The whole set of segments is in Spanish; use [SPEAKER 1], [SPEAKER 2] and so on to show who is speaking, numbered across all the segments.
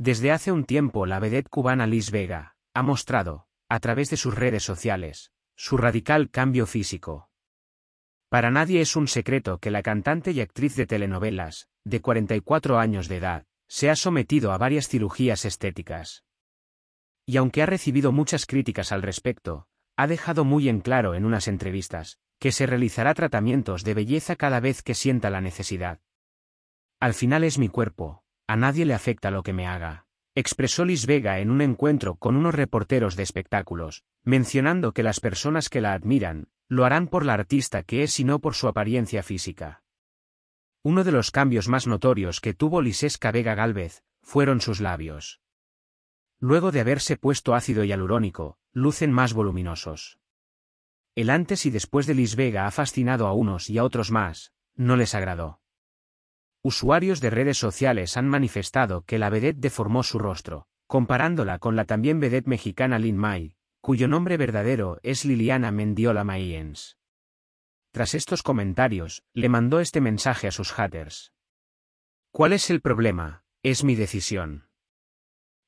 [SPEAKER 1] Desde hace un tiempo la vedette cubana Liz Vega ha mostrado, a través de sus redes sociales, su radical cambio físico. Para nadie es un secreto que la cantante y actriz de telenovelas, de 44 años de edad, se ha sometido a varias cirugías estéticas. Y aunque ha recibido muchas críticas al respecto, ha dejado muy en claro en unas entrevistas, que se realizará tratamientos de belleza cada vez que sienta la necesidad. Al final es mi cuerpo, a nadie le afecta lo que me haga. Expresó Lis Vega en un encuentro con unos reporteros de espectáculos, mencionando que las personas que la admiran, lo harán por la artista que es y no por su apariencia física. Uno de los cambios más notorios que tuvo Lisesca Vega Gálvez, fueron sus labios. Luego de haberse puesto ácido y alurónico, lucen más voluminosos. El antes y después de Vega ha fascinado a unos y a otros más, no les agradó. Usuarios de redes sociales han manifestado que la vedette deformó su rostro, comparándola con la también vedette mexicana Lin May, cuyo nombre verdadero es Liliana Mendiola Mayens. Tras estos comentarios, le mandó este mensaje a sus haters. ¿Cuál es el problema? Es mi decisión.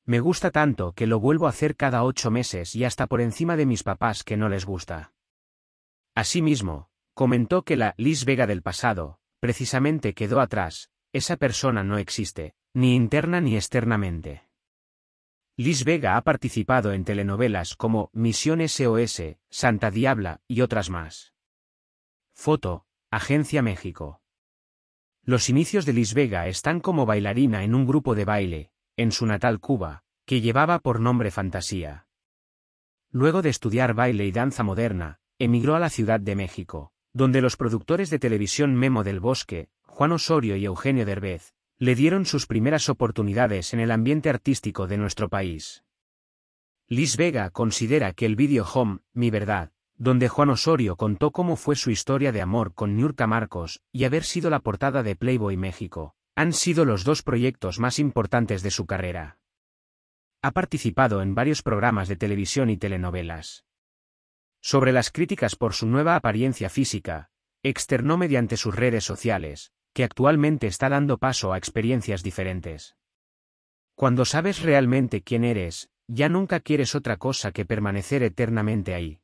[SPEAKER 1] Me gusta tanto que lo vuelvo a hacer cada ocho meses y hasta por encima de mis papás que no les gusta. Asimismo, comentó que la Liz Vega del pasado, precisamente quedó atrás, esa persona no existe, ni interna ni externamente. Lis Vega ha participado en telenovelas como Misión SOS, Santa Diabla y otras más. Foto, Agencia México. Los inicios de Lis Vega están como bailarina en un grupo de baile, en su natal Cuba, que llevaba por nombre Fantasía. Luego de estudiar baile y danza moderna, emigró a la Ciudad de México donde los productores de televisión Memo del Bosque, Juan Osorio y Eugenio Derbez, le dieron sus primeras oportunidades en el ambiente artístico de nuestro país. Liz Vega considera que el vídeo Home, Mi Verdad, donde Juan Osorio contó cómo fue su historia de amor con Nurka Marcos y haber sido la portada de Playboy México, han sido los dos proyectos más importantes de su carrera. Ha participado en varios programas de televisión y telenovelas sobre las críticas por su nueva apariencia física, externó mediante sus redes sociales, que actualmente está dando paso a experiencias diferentes. Cuando sabes realmente quién eres, ya nunca quieres otra cosa que permanecer eternamente ahí.